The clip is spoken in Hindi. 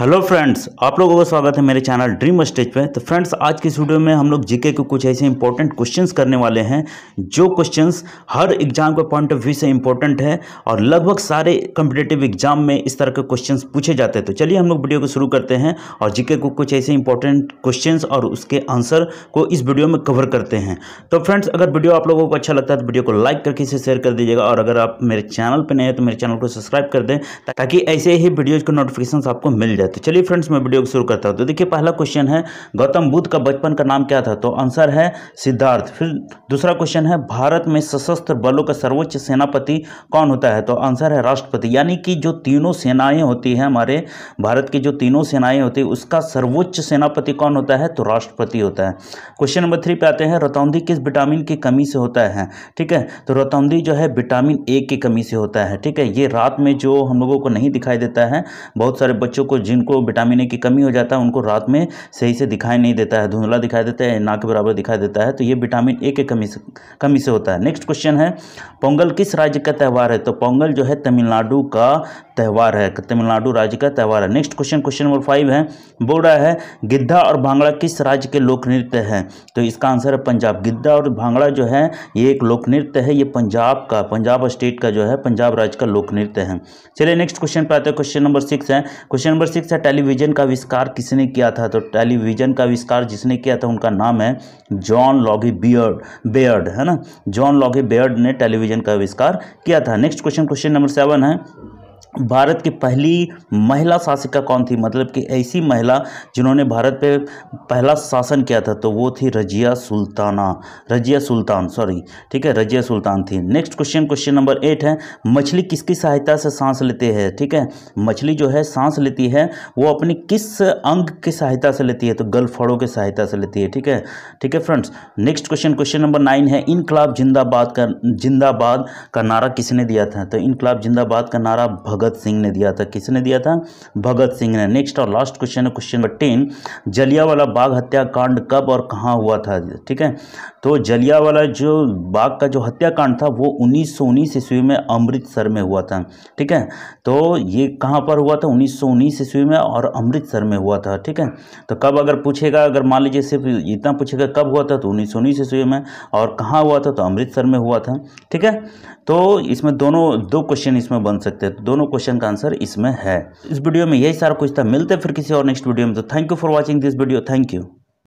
हेलो फ्रेंड्स आप लोगों का स्वागत है मेरे चैनल ड्रीम स्टेज पे तो फ्रेंड्स आज की इस वीडियो में हम लोग जीके के कुछ ऐसे इंपॉर्टेंट क्वेश्चंस करने वाले हैं जो क्वेश्चंस हर एग्जाम के पॉइंट ऑफ व्यू से इंपॉर्टेंट है और लगभग सारे कम्पिटेटिव एग्जाम में इस तरह के क्वेश्चंस पूछे जाते हैं तो चलिए हम लोग वीडियो को शुरू करते हैं और जीके को कुछ ऐसे इंपॉर्टेंट क्वेश्चन और उसके आंसर को इस वीडियो में कवर करते हैं तो फ्रेंड्स अगर वीडियो आप लोगों को अच्छा लगता है तो वीडियो को लाइक करके इसे शेयर कर दीजिएगा और अगर आप मेरे चैनल पर नए हैं तो मेरे चैनल को सब्सक्राइब कर दें ताकि ऐसे ही वीडियोज़ के नोटिफिकेशन आपको मिल जाए है तो चलिए फ्रेंड्स मैं वीडियो को शुरू करता हूँ तो देखिए पहला क्वेश्चन है गौतम बुद्ध का बचपन का नाम क्या था तो आंसर है सिद्धार्थ फिर दूसरा क्वेश्चन है भारत में सशस्त्र बलों का सर्वोच्च सेनापति कौन होता है तो आंसर है राष्ट्रपति यानी कि जो तीनों सेनाएँ होती हैं हमारे भारत की जो तीनों सेनाएँ होती है उसका सर्वोच्च सेनापति कौन होता है तो राष्ट्रपति होता है क्वेश्चन नंबर थ्री पे आते हैं रतौंधी किस विटामिन की कमी से होता है ठीक है तो रतौंधी जो है विटामिन ए की कमी से होता है ठीक है ये रात में जो हम लोगों को नहीं दिखाई देता है बहुत सारे बच्चों को जिन जिनको विटामिन ए की कमी हो जाता है उनको रात में सही से दिखाई नहीं देता है धुंधला दिखाई देता है ना के बराबर दिखाई देता है तो ये विटामिन ए के कमी से कमी से होता है नेक्स्ट क्वेश्चन है पोंगल किस राज्य का त्यौहार है तो पोंगल जो है तमिलनाडु का त्यौहार है तमिलनाडु राज्य का त्यौहार है next question question number five है बोरा है गिद्धा और भांगड़ा किस राज्य के लोक नृत्य है तो इसका आंसर है पंजाब गिद्धा और भांगड़ा जो है ये एक लोक नृत्य है ये पंजाब का पंजाब स्टेट का जो है पंजाब राज्य का लोक नृत्य है चलिए नेक्स्ट क्वेश्चन पे आते हैं क्वेश्चन नंबर सिक्स है क्वेश्चन नंबर सिक्स अपेक्षा टेलीविज़न का आविष्कार किसने किया था तो टेलीविज़न का आविष्कार जिसने किया था उनका नाम है जॉन लॉगी बियर्ड बेयर्ड है ना जॉन लॉगी बेयर्ड ने टेलीविज़न का आविष्कार किया था next question question number seven है भारत की पहली महिला शासिका कौन थी मतलब कि ऐसी महिला जिन्होंने भारत पे पहला शासन किया था तो वो थी रजिया सुल्ताना रजिया सुल्तान सॉरी ठीक है रजिया सुल्तान थी next question question number eight है मछली किसकी सहायता से सांस लेते हैं ठीक है मछली जो है सांस लेती है वो अपनी किस अंग की सहायता से लेती है तो गलफड़ों की सहायता से लेती है ठीक है ठीक है friends next question question number nine है इनकलाब जिंदाबाद का जिंदाबाद का नारा किसने दिया था तो इनकलाब जिंदाबाद का नारा भगत भगत सिंह ने दिया था किसने दिया था भगत सिंह ने नेक्स्ट और लास्ट क्वेश्चन है question number ten Jallianwala Bagh हत्याकांड कब और कहाँ हुआ था ठीक है तो जलियावाला जो बाग का जो हत्याकांड था वो उन्नीस सौ ईस्वी में अमृतसर में हुआ था ठीक है तो ये कहाँ पर हुआ था उन्नीस सौ उन्नीस ईस्वी में और अमृतसर में हुआ था ठीक है तो कब अगर पूछेगा अगर मान लीजिए सिर्फ इतना पूछेगा कब हुआ था तो उन्नीस सौ उन्नीस ईस्वी में और कहाँ हुआ था तो अमृतसर में हुआ था ठीक है तो इसमें दोनों दो क्वेश्चन इसमें बन सकते हैं दोनों क्वेश्चन का आंसर इसमें है इस वीडियो में यही सारा कुछ था मिलते फिर किसी और नेक्स्ट वीडियो में तो thank you for watching this video thank you